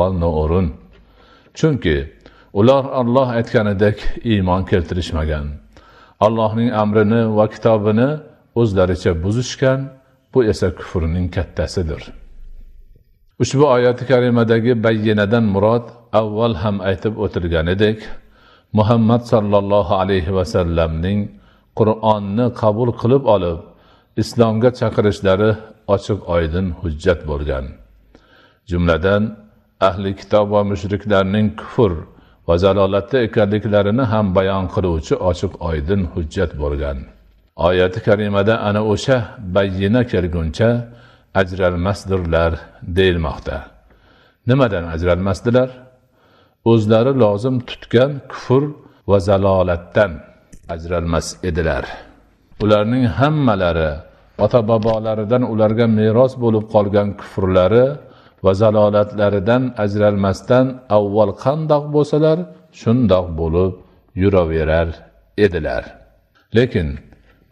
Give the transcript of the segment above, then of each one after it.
savol noo'rin chunki ular olloh aytganidek iymon keltirishmagan allohning amrini va kitobini o'zlaricha buzishgan bu esa kufrning kattasidir ushbu oyati karimadagi bayyinadan murod avval ham aytib o'tilganidek muhammad sollallohu alayhi vasallamning qur'onni qabul qilib olib islomga chaqirishlari ochiq oydin hujjat bo'lgan jumladan ahli kitob va mushriklarning kufr va zalolatda ekanliklarini ham bayon qiluvchi ochiq oydin hujjat bo'lgan oyati karimada ana o'sha bayyina kelguncha ajralmasdirlar deyilmoqda nimadan ajralmasdilar o'zlari lozim tutgan kufr va zalolatdan ajralmas edilar ularning hammalari ota bobolaridan ularga meros bo'lib qolgan kufrlari va zalolatlaridan ajralmasdan avval qandoq bo'lsalar shundoq bo'lib yuraverar edilar lekin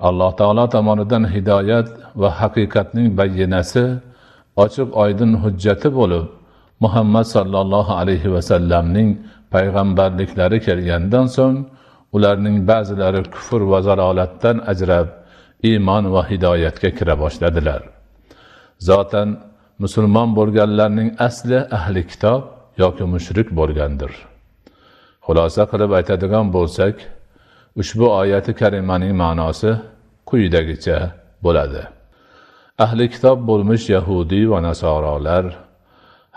alloh taolo tomonidan hidoyat va haqiqatning bayyinasi ochiq oydin hujjati bo'lib muhammad sollallohu alayhi vasallamning payg'ambarliklari kelgandan so'ng ularning ba'zilari kufr va zalolatdan ajrab iymon va hidoyatga kira boshladilar zotan musulmon bo'lganlarning asli ahli kitob yoki mushrik bo'lgandir xulosa qilib aytadigan bo'lsak ushbu oyati karimaning ma'nosi quyidagicha bo'ladi ahli kitob bo'lmish yahudiy va nasorolar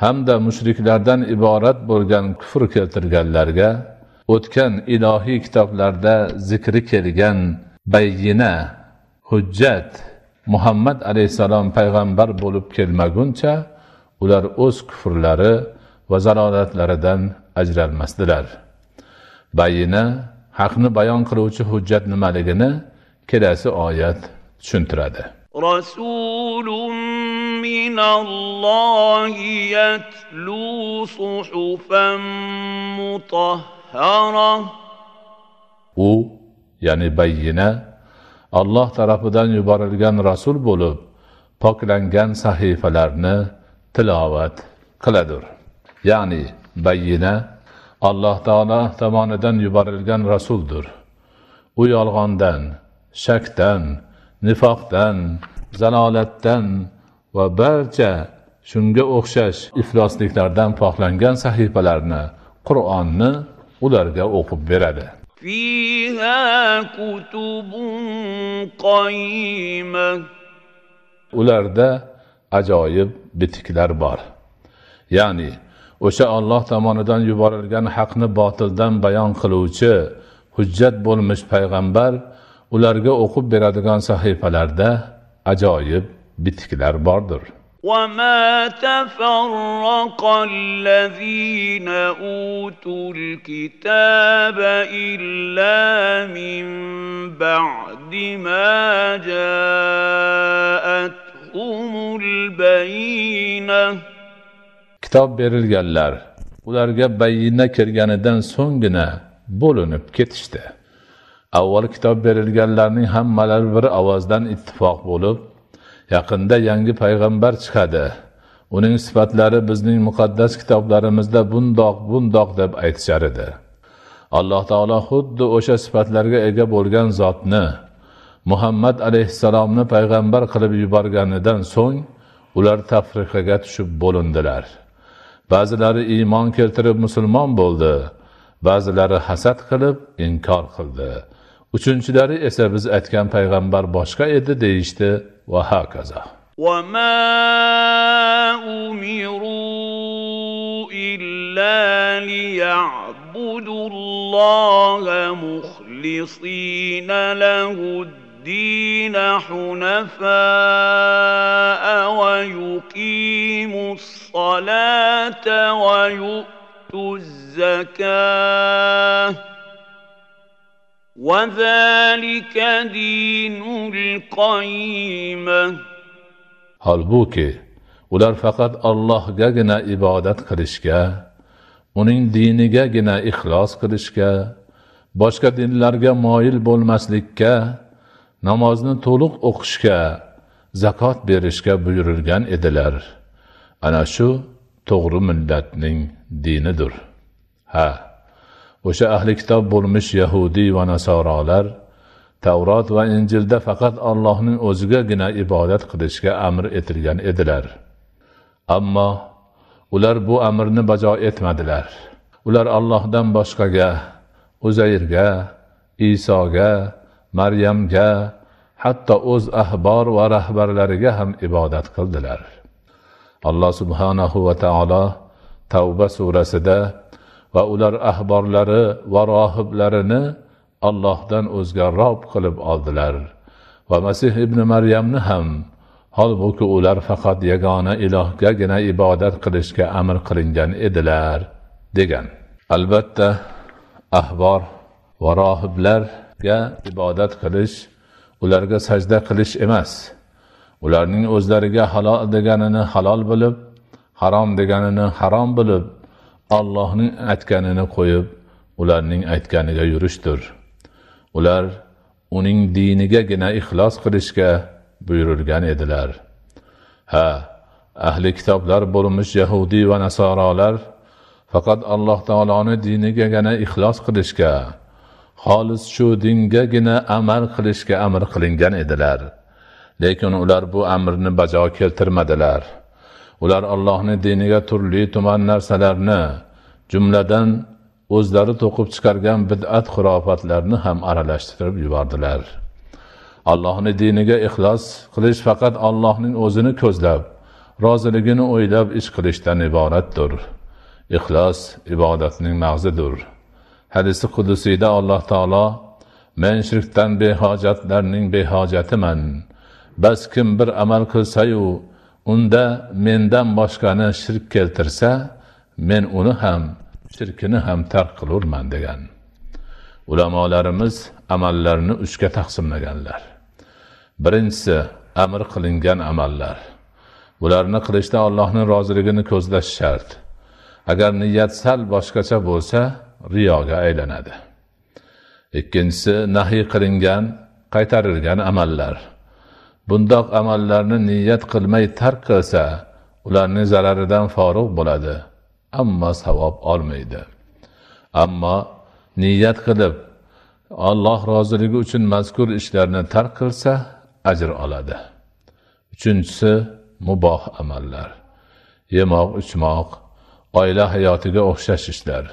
hamda mushriklardan iborat bo'lgan kufr keltirganlarga o'tgan ilohiy kitoblarda zikri kelgan bayyina hujjat muhammad alayhissalom payg'ambar bo'lib kelmaguncha ular o'z kufrlari va zalolatlaridan ajralmasdilar bayina haqni bayon qiluvchi hujjat nimaligini kelasi oyat tushuntiradi rasulun من الله يتلو صحفا u ya'ni bayyina alloh tarafidan yuborilgan rasul bo'lib poklangan sahifalarni tilovat qiladir ya'ni bayyina alloh taolo tomonidan yuborilgan rasuldir u yolg'ondan shakdan nifoqdan zalolatdan va barcha shunga o'xshash iflosliklardan poklangan sahifalarni qur'onni ularga o'qib beradi فيها كتب قيمة ularda ajoyib bitiklar bor ya'ni o'sha olloh tomonidan yuborilgan haqni botildan bayon qiluvchi hujjat bo'lmish payg'ambar ularga o'qib beradigan sahifalarda ajoyib bitiklar bordir وما تفرق الذين اوتوا الكتاب الا من بعد ما جاءتهم البينه kitob berilganlar ularga bayina kirganidan so'nggina bo'linib ketishdi avval kitob berilganlarning hammalari bir ovozdan ittifoq bo'lib yaqinda yangi payg'ambar chiqadi uning sifatlari bizning muqaddas kitoblarimizda bundoq bundoq deb aytishar edi alloh taolo xuddi o'sha sifatlarga ega bo'lgan zotni muhammad alayhissalomni payg'ambar qilib yuborganidan so'ng ular tafriqaga tushib bo'lindilar ba'zilari iymon keltirib musulmon bo'ldi ba'zilari hasad qilib inkor qildi Üçüncüləri isə biz ətkən Peyğəmbər başqa idi deyişdi və haqaza. وَمَا أُمِرُوا إِلَّا لِيَعْبُدُوا اللَّهَ مُخْلِصِينَ لَهُ الدِّينَ حُنَفَاءَ وَيُقِيمُوا الصَّلَاةَ وَيُؤْتُوا الزَّكَاةَ holbuki ular faqat ollohgagina ibodat qilishga uning dinigagina ixlos qilishga boshqa dinlarga moyil bo'lmaslikka namozni to'liq o'qishga zakot berishga buyurilgan edilar ana shu to'g'ri millatning dinidir ha o'sha ahli kitob bo'lmish yahudiy va nasorolar tavrot va injilda faqat allohning o'zigagina ibodat qilishga amr etilgan edilar ammo ular bu amrni bajo etmadilar ular allohdan boshqaga uzayrga isoga maryamga hatto o'z ahbor va rahbarlariga ham ibodat qildilar alloh subhanahu va taolo tavba surasida va ular ahborlari va rohiblarini allohdan o'zga rob qilib oldilar va masih ibn maryamni ham holbuki ular faqat yagona ilohgagina ibodat qilishga amr qilingan edilar degan albatta ahbor va rohiblarga ibodat qilish ularga sajda qilish emas ularning o'zlariga halol deganini halol bilib harom deganini harom bilib allohning aytganini qo'yib ularning aytganiga yurishdir ular uning dinigagina ixlos qilishga buyurilgan edilar ha ahli kitoblar bo'lmish yahudiy va nasorolar faqat alloh taoloni dinigagina ixlos qilishga xolis shu dingagina amal qilishga amr qilingan edilar lekin ular bu amrni bajo keltirmadilar ular allohni diniga turli tuman narsalarni jumladan o'zlari to'qib chiqargan bid'at xurofatlarni ham aralashtirib yubordilar allohni diniga ixlos qilish faqat allohning o'zini ko'zlab roziligini o'ylab ish qilishdan iboratdir ixlos ibodatning mag'zidir hadisi qudusiyda alloh taolo men shirkdan behojatlarning behojatiman bas kim bir amal qilsayu unda mendan boshqani shirk keltirsa men uni ham shirkini ham tark qilurman degan ulamolarimiz amallarni uchga taqsimlaganlar birinchisi amr qilingan amallar bularni qilishda allohni roziligini ko'zlash shart agar niyat sal boshqacha bo'lsa riyoga aylanadi ikkinchisi nahiy qilingan qaytarilgan amallar bundoq amallarni niyat qilmay tark qilsa ularning zararidan forig' bo'ladi ammo savob olmaydi ammo niyat qilib alloh roziligi uchun mazkur ishlarni tark qilsa ajr oladi uchinchisi muboh amallar yemoq ichmoq oila hayotiga o'xshash ishlar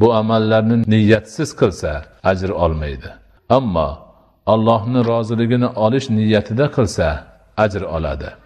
bu amallarni niyatsiz qilsa ajr olmaydi ammo allohni roziligini olish niyatida qilsa ajr oladi